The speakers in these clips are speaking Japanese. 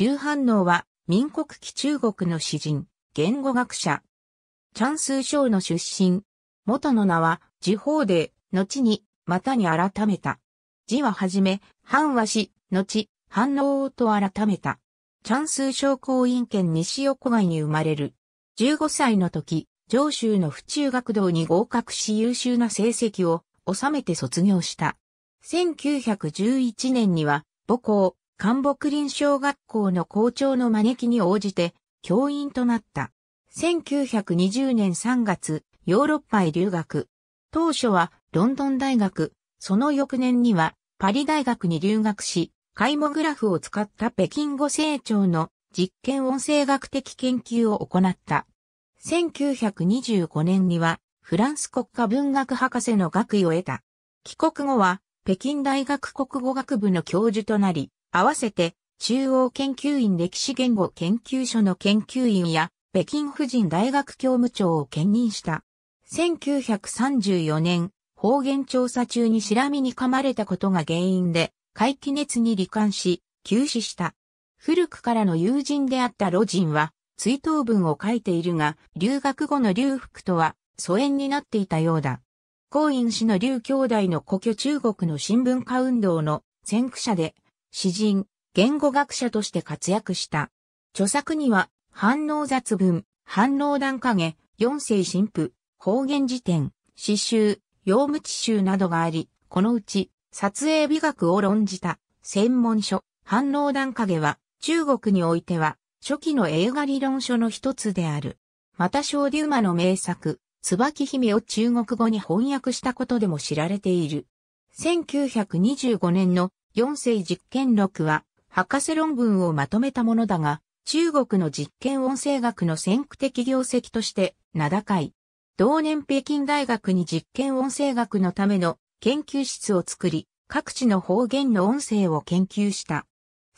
劉反応は民国期中国の詩人、言語学者。チャンスー省の出身。元の名は、地方で、後に、またに改めた。字ははじめ、反和し、後、反応と改めた。チャンスー省公院県西横街に生まれる。15歳の時、上州の府中学堂に合格し優秀な成績を収めて卒業した。1911年には母校、関北林小学校の校長の招きに応じて教員となった。1920年3月、ヨーロッパへ留学。当初はロンドン大学、その翌年にはパリ大学に留学し、カイモグラフを使った北京語成長の実験音声学的研究を行った。1925年にはフランス国家文学博士の学位を得た。帰国後は北京大学国語学部の教授となり、合わせて、中央研究院歴史言語研究所の研究員や、北京婦人大学教務長を兼任した。1934年、方言調査中にシラミに噛まれたことが原因で、怪奇熱に罹患し、急死した。古くからの友人であった老人は、追悼文を書いているが、留学後の劉福とは、疎遠になっていたようだ。高院氏の劉兄弟の故郷中国の新聞化運動の先駆者で、詩人、言語学者として活躍した。著作には、反応雑文、反応段影、四世神父、方言辞典、詩集、用務地集などがあり、このうち、撮影美学を論じた、専門書、反応段影は、中国においては、初期の映画理論書の一つである。また、小デュマの名作、椿姫を中国語に翻訳したことでも知られている。1925年の4世実験録は、博士論文をまとめたものだが、中国の実験音声学の先駆的業績として名高い。同年北京大学に実験音声学のための研究室を作り、各地の方言の音声を研究した。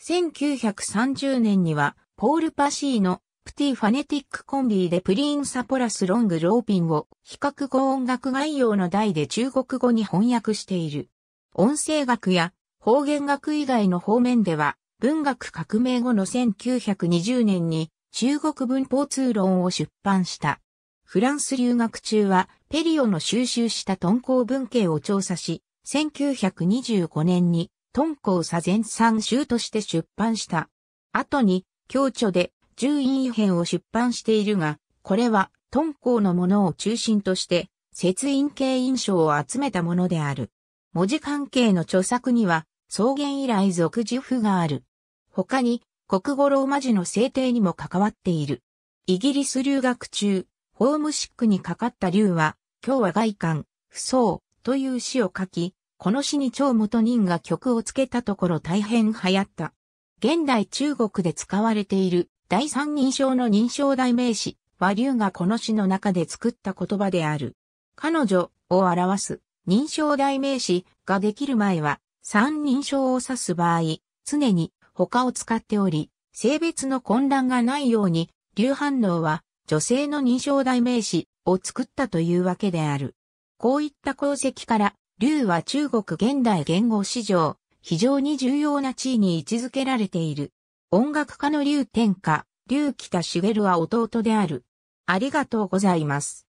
1930年には、ポール・パシーのプティ・ファネティック・コンビーでプリン・サポラス・ロング・ローピンを比較語音楽概要の題で中国語に翻訳している。音声学や方言学以外の方面では、文学革命後の1920年に中国文法通論を出版した。フランス留学中は、ペリオの収集した敦煌文系を調査し、1925年に敦煌左前三集として出版した。後に、共著で十院編を出版しているが、これは敦煌のものを中心として、節印系印象を集めたものである。文字関係の著作には、草原以来俗樹譜がある。他に、国語ローマ字の制定にも関わっている。イギリス留学中、ホームシックにかかった竜は、今日は外観、不相という詩を書き、この詩に超元人が曲をつけたところ大変流行った。現代中国で使われている第三人称の認証代名詞は竜がこの詩の中で作った言葉である。彼女を表す認証代名詞ができる前は三人称を指す場合、常に他を使っており、性別の混乱がないように、流反応は女性の認証代名詞を作ったというわけである。こういった功績から、流は中国現代言語史上、非常に重要な地位に位置づけられている。音楽家の流天下、流北茂は弟である。ありがとうございます。